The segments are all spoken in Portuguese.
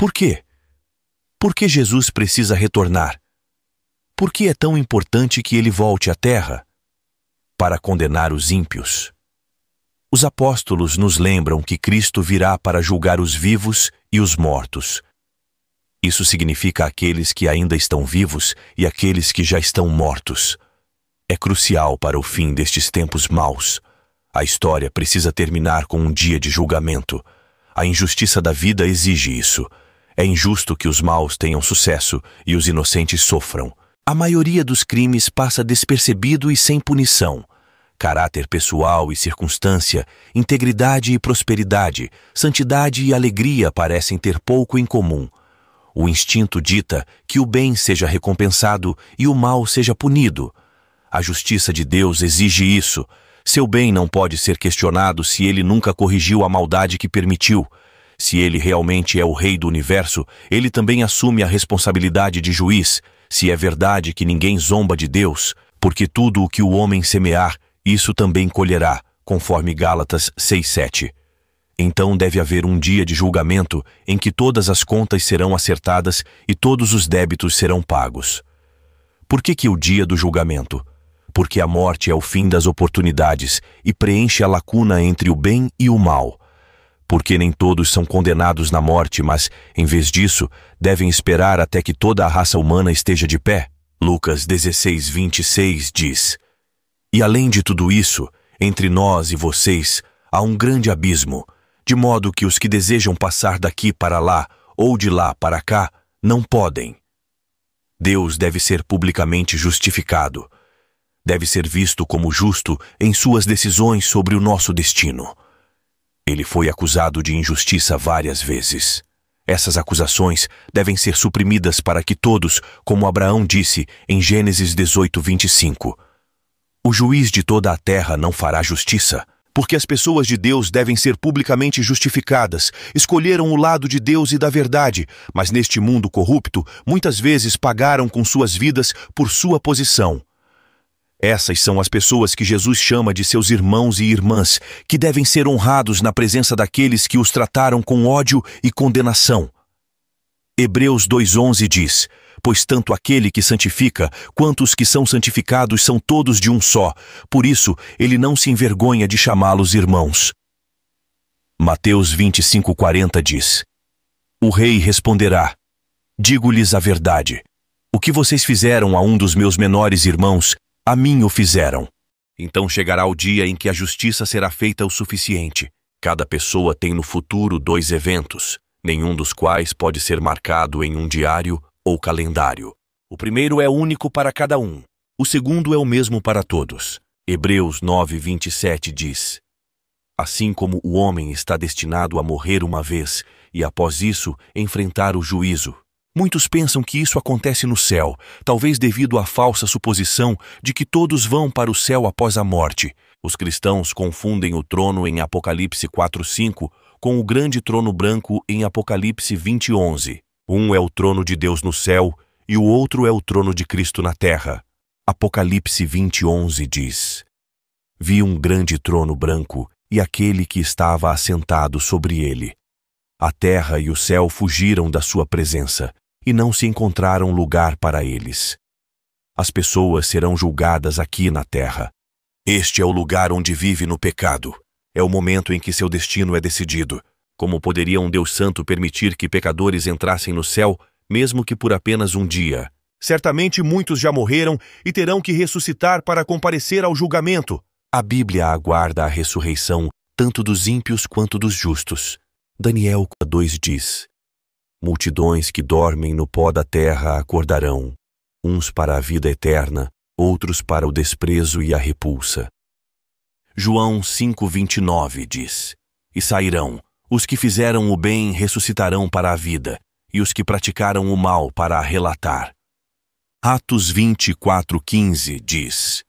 Por quê? Por que Jesus precisa retornar? Por que é tão importante que ele volte à Terra? Para condenar os ímpios. Os apóstolos nos lembram que Cristo virá para julgar os vivos e os mortos. Isso significa aqueles que ainda estão vivos e aqueles que já estão mortos. É crucial para o fim destes tempos maus. A história precisa terminar com um dia de julgamento. A injustiça da vida exige isso. É injusto que os maus tenham sucesso e os inocentes sofram. A maioria dos crimes passa despercebido e sem punição. Caráter pessoal e circunstância, integridade e prosperidade, santidade e alegria parecem ter pouco em comum. O instinto dita que o bem seja recompensado e o mal seja punido. A justiça de Deus exige isso. Seu bem não pode ser questionado se ele nunca corrigiu a maldade que permitiu. Se ele realmente é o rei do universo, ele também assume a responsabilidade de juiz, se é verdade que ninguém zomba de Deus, porque tudo o que o homem semear, isso também colherá, conforme Gálatas 6:7. Então deve haver um dia de julgamento em que todas as contas serão acertadas e todos os débitos serão pagos. Por que que o dia do julgamento? Porque a morte é o fim das oportunidades e preenche a lacuna entre o bem e o mal porque nem todos são condenados na morte, mas, em vez disso, devem esperar até que toda a raça humana esteja de pé. Lucas 16, 26 diz: E além de tudo isso, entre nós e vocês há um grande abismo, de modo que os que desejam passar daqui para lá ou de lá para cá não podem. Deus deve ser publicamente justificado. Deve ser visto como justo em suas decisões sobre o nosso destino. Ele foi acusado de injustiça várias vezes. Essas acusações devem ser suprimidas para que todos, como Abraão disse em Gênesis 18, 25, o juiz de toda a terra não fará justiça, porque as pessoas de Deus devem ser publicamente justificadas, escolheram o lado de Deus e da verdade, mas neste mundo corrupto, muitas vezes pagaram com suas vidas por sua posição. Essas são as pessoas que Jesus chama de seus irmãos e irmãs, que devem ser honrados na presença daqueles que os trataram com ódio e condenação. Hebreus 2,11 diz: Pois tanto aquele que santifica quanto os que são santificados são todos de um só, por isso ele não se envergonha de chamá-los irmãos. Mateus 25,40 diz: O rei responderá: Digo-lhes a verdade. O que vocês fizeram a um dos meus menores irmãos, a mim o fizeram. Então chegará o dia em que a justiça será feita o suficiente. Cada pessoa tem no futuro dois eventos, nenhum dos quais pode ser marcado em um diário ou calendário. O primeiro é único para cada um, o segundo é o mesmo para todos. Hebreus 9, 27 diz: Assim como o homem está destinado a morrer uma vez e após isso enfrentar o juízo, Muitos pensam que isso acontece no céu, talvez devido à falsa suposição de que todos vão para o céu após a morte. Os cristãos confundem o trono em Apocalipse 4:5 com o grande trono branco em Apocalipse 20:11. Um é o trono de Deus no céu e o outro é o trono de Cristo na terra. Apocalipse 20:11 diz: Vi um grande trono branco e aquele que estava assentado sobre ele. A terra e o céu fugiram da sua presença, e não se encontraram lugar para eles. As pessoas serão julgadas aqui na terra. Este é o lugar onde vive no pecado. É o momento em que seu destino é decidido. Como poderia um Deus Santo permitir que pecadores entrassem no céu, mesmo que por apenas um dia? Certamente muitos já morreram e terão que ressuscitar para comparecer ao julgamento. A Bíblia aguarda a ressurreição tanto dos ímpios quanto dos justos. Daniel 2 diz: Multidões que dormem no pó da terra acordarão, uns para a vida eterna, outros para o desprezo e a repulsa. João 5:29 diz: E sairão os que fizeram o bem ressuscitarão para a vida, e os que praticaram o mal para a relatar. Atos 24:15 diz: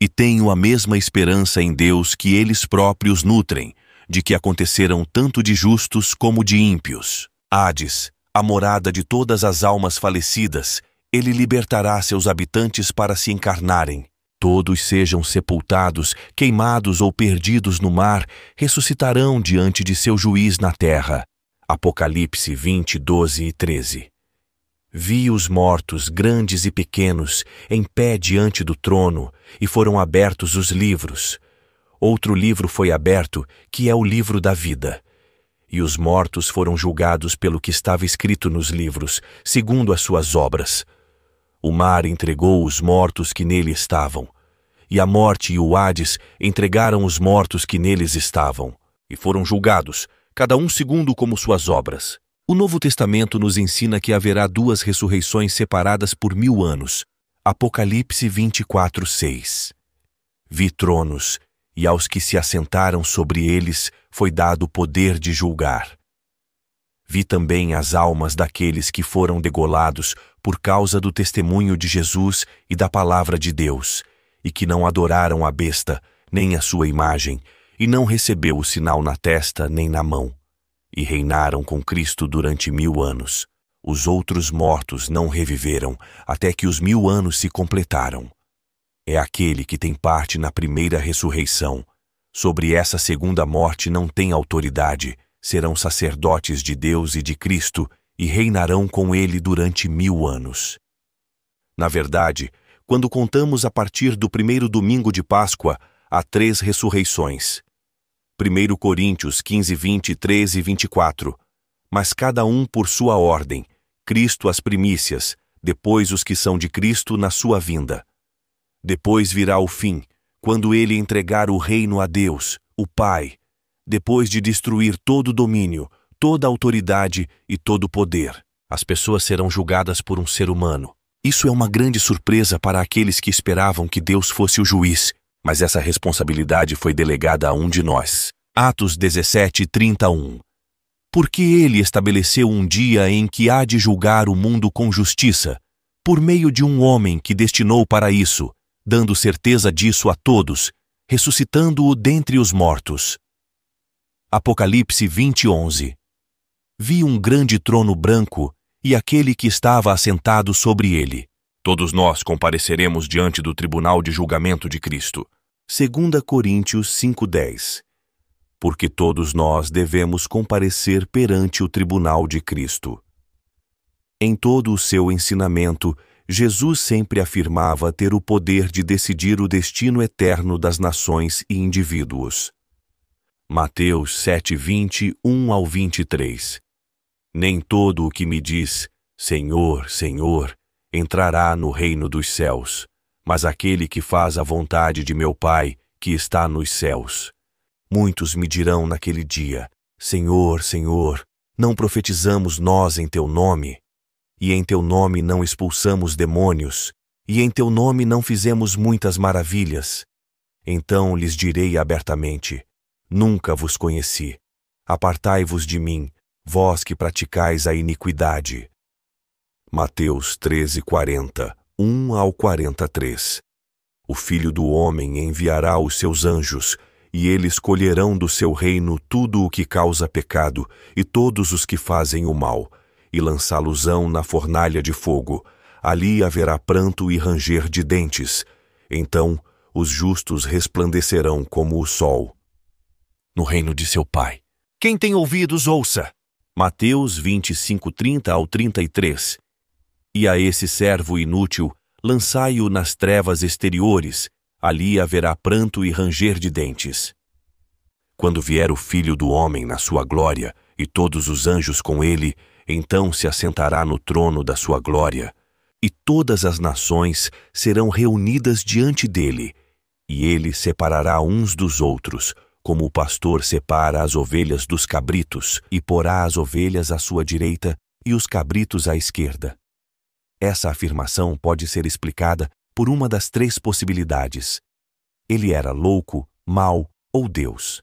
E tenho a mesma esperança em Deus que eles próprios nutrem, de que aconteceram tanto de justos como de ímpios. Hades, a morada de todas as almas falecidas, ele libertará seus habitantes para se encarnarem. Todos sejam sepultados, queimados ou perdidos no mar, ressuscitarão diante de seu juiz na terra. Apocalipse 20, 12 e 13. Vi os mortos, grandes e pequenos, em pé diante do trono, e foram abertos os livros. Outro livro foi aberto, que é o livro da vida e os mortos foram julgados pelo que estava escrito nos livros, segundo as suas obras. O mar entregou os mortos que nele estavam, e a morte e o Hades entregaram os mortos que neles estavam, e foram julgados, cada um segundo como suas obras. O Novo Testamento nos ensina que haverá duas ressurreições separadas por mil anos. Apocalipse 24, 6. Vi tronos, e aos que se assentaram sobre eles foi dado o poder de julgar. Vi também as almas daqueles que foram degolados por causa do testemunho de Jesus e da palavra de Deus, e que não adoraram a besta, nem a sua imagem, e não recebeu o sinal na testa nem na mão, e reinaram com Cristo durante mil anos. Os outros mortos não reviveram, até que os mil anos se completaram é aquele que tem parte na primeira ressurreição. Sobre essa segunda morte não tem autoridade, serão sacerdotes de Deus e de Cristo e reinarão com ele durante mil anos. Na verdade, quando contamos a partir do primeiro domingo de Páscoa, há três ressurreições. 1 Coríntios 15, 23 13 e 24. Mas cada um por sua ordem, Cristo as primícias, depois os que são de Cristo na sua vinda. Depois virá o fim, quando ele entregar o reino a Deus, o Pai, depois de destruir todo domínio, toda autoridade e todo poder. As pessoas serão julgadas por um ser humano. Isso é uma grande surpresa para aqueles que esperavam que Deus fosse o juiz, mas essa responsabilidade foi delegada a um de nós. Atos 17, 31 Porque ele estabeleceu um dia em que há de julgar o mundo com justiça, por meio de um homem que destinou para isso, dando certeza disso a todos, ressuscitando-o dentre os mortos. Apocalipse 20:11 Vi um grande trono branco e aquele que estava assentado sobre ele. Todos nós compareceremos diante do tribunal de julgamento de Cristo. 2 Coríntios 5:10 Porque todos nós devemos comparecer perante o tribunal de Cristo. Em todo o seu ensinamento, Jesus sempre afirmava ter o poder de decidir o destino eterno das nações e indivíduos. Mateus 7, 20, 1 ao 23 Nem todo o que me diz, Senhor, Senhor, entrará no reino dos céus, mas aquele que faz a vontade de meu Pai, que está nos céus. Muitos me dirão naquele dia, Senhor, Senhor, não profetizamos nós em teu nome? e em teu nome não expulsamos demônios, e em teu nome não fizemos muitas maravilhas. Então lhes direi abertamente: Nunca vos conheci. Apartai-vos de mim, vós que praticais a iniquidade. Mateus 13, 40, 1 ao 43 O Filho do Homem enviará os seus anjos, e eles colherão do seu reino tudo o que causa pecado e todos os que fazem o mal e lançá los na fornalha de fogo. Ali haverá pranto e ranger de dentes. Então os justos resplandecerão como o sol. No reino de seu Pai. Quem tem ouvidos, ouça. Mateus 25, 30 ao 33. E a esse servo inútil, lançai-o nas trevas exteriores, ali haverá pranto e ranger de dentes. Quando vier o Filho do Homem na sua glória, e todos os anjos com ele, então se assentará no trono da sua glória, e todas as nações serão reunidas diante dele, e ele separará uns dos outros, como o pastor separa as ovelhas dos cabritos, e porá as ovelhas à sua direita e os cabritos à esquerda. Essa afirmação pode ser explicada por uma das três possibilidades. Ele era louco, mau ou Deus.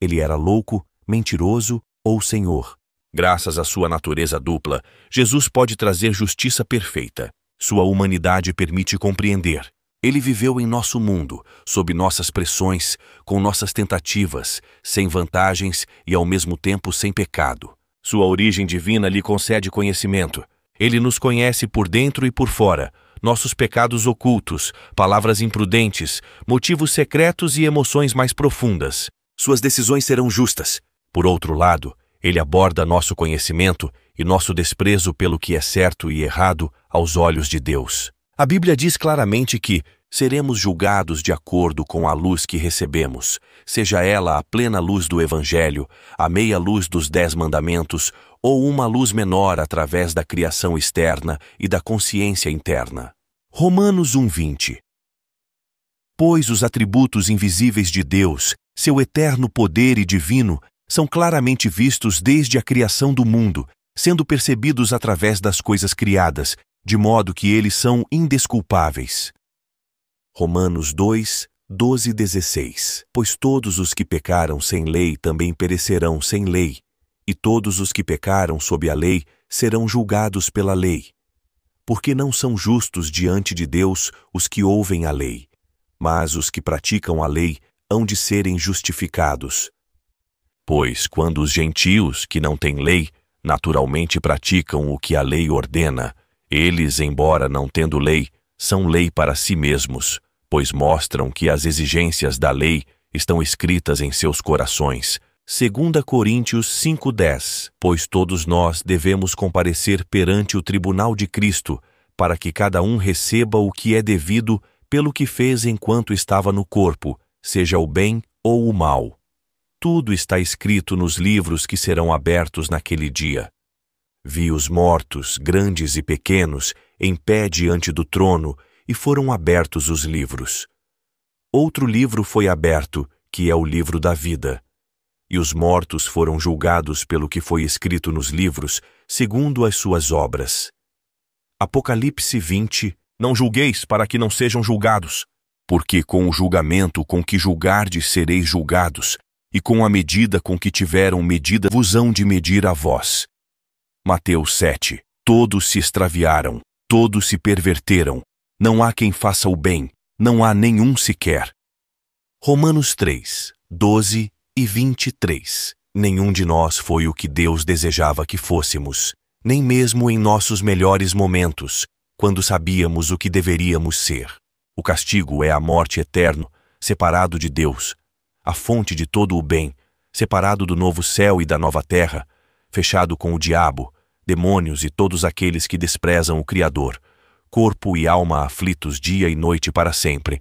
Ele era louco, mentiroso ou Senhor. Graças à sua natureza dupla, Jesus pode trazer justiça perfeita. Sua humanidade permite compreender. Ele viveu em nosso mundo, sob nossas pressões, com nossas tentativas, sem vantagens e ao mesmo tempo sem pecado. Sua origem divina lhe concede conhecimento. Ele nos conhece por dentro e por fora, nossos pecados ocultos, palavras imprudentes, motivos secretos e emoções mais profundas. Suas decisões serão justas. Por outro lado, ele aborda nosso conhecimento e nosso desprezo pelo que é certo e errado aos olhos de Deus. A Bíblia diz claramente que seremos julgados de acordo com a luz que recebemos, seja ela a plena luz do Evangelho, a meia luz dos Dez Mandamentos ou uma luz menor através da criação externa e da consciência interna. Romanos 1:20 Pois os atributos invisíveis de Deus, seu eterno poder e divino, são claramente vistos desde a criação do mundo, sendo percebidos através das coisas criadas, de modo que eles são indesculpáveis. Romanos 2, 12 16 Pois todos os que pecaram sem lei também perecerão sem lei, e todos os que pecaram sob a lei serão julgados pela lei. Porque não são justos diante de Deus os que ouvem a lei, mas os que praticam a lei hão de serem justificados, Pois quando os gentios, que não têm lei, naturalmente praticam o que a lei ordena, eles, embora não tendo lei, são lei para si mesmos, pois mostram que as exigências da lei estão escritas em seus corações. 2 Coríntios 5:10 Pois todos nós devemos comparecer perante o tribunal de Cristo, para que cada um receba o que é devido pelo que fez enquanto estava no corpo, seja o bem ou o mal tudo está escrito nos livros que serão abertos naquele dia. Vi os mortos, grandes e pequenos, em pé diante do trono, e foram abertos os livros. Outro livro foi aberto, que é o livro da vida. E os mortos foram julgados pelo que foi escrito nos livros, segundo as suas obras. Apocalipse 20 Não julgueis para que não sejam julgados, porque com o julgamento com que julgardes sereis julgados, e com a medida com que tiveram medida vos hão de medir a vós. Mateus 7. Todos se extraviaram, todos se perverteram, não há quem faça o bem, não há nenhum sequer. Romanos 3, 12 e 23. Nenhum de nós foi o que Deus desejava que fôssemos, nem mesmo em nossos melhores momentos, quando sabíamos o que deveríamos ser. O castigo é a morte eterno, separado de Deus, a fonte de todo o bem, separado do novo céu e da nova terra, fechado com o diabo, demônios e todos aqueles que desprezam o Criador, corpo e alma aflitos dia e noite para sempre,